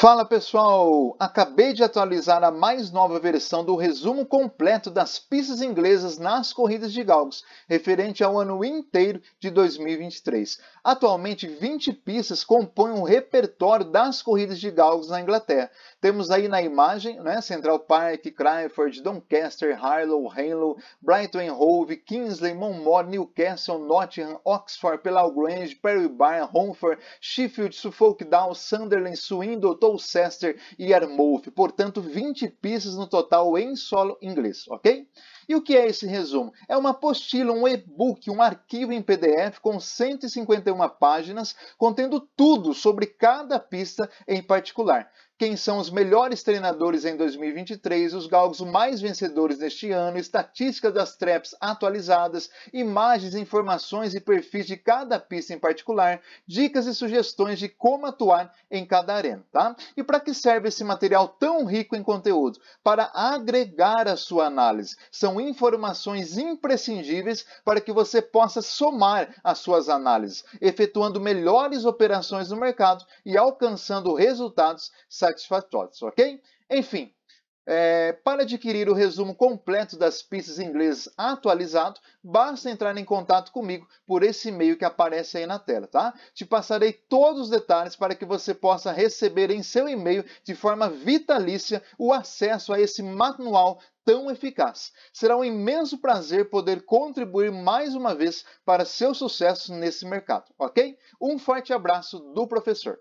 Fala pessoal! Acabei de atualizar a mais nova versão do resumo completo das pistas inglesas nas corridas de galgos, referente ao ano inteiro de 2023. Atualmente, 20 pistas compõem o um repertório das corridas de galgos na Inglaterra. Temos aí na imagem né, Central Park, Cryford, Doncaster, Harlow, Hanlow, Brighton Hove, Kingsley, Monmore, Newcastle, Nottingham, Oxford, Pelagrange, Perry Barr, Romford, Sheffield, Suffolk Down, Sunderland, Swindon, Colchester e Yarmouth, portanto 20 pistas no total em solo inglês, ok? E o que é esse resumo? É uma apostila, um e-book, um arquivo em PDF com 151 páginas, contendo tudo sobre cada pista em particular. Quem são os melhores treinadores em 2023, os galgos mais vencedores neste ano, estatísticas das traps atualizadas, imagens, informações e perfis de cada pista em particular, dicas e sugestões de como atuar em cada arena, tá? E para que serve esse material tão rico em conteúdo? Para agregar a sua análise. São informações imprescindíveis para que você possa somar as suas análises, efetuando melhores operações no mercado e alcançando resultados satisfatórios satisfatórios, ok? Enfim, é, para adquirir o resumo completo das pistas inglesas atualizado, basta entrar em contato comigo por esse e-mail que aparece aí na tela, tá? Te passarei todos os detalhes para que você possa receber em seu e-mail de forma vitalícia o acesso a esse manual tão eficaz. Será um imenso prazer poder contribuir mais uma vez para seu sucesso nesse mercado, ok? Um forte abraço do professor.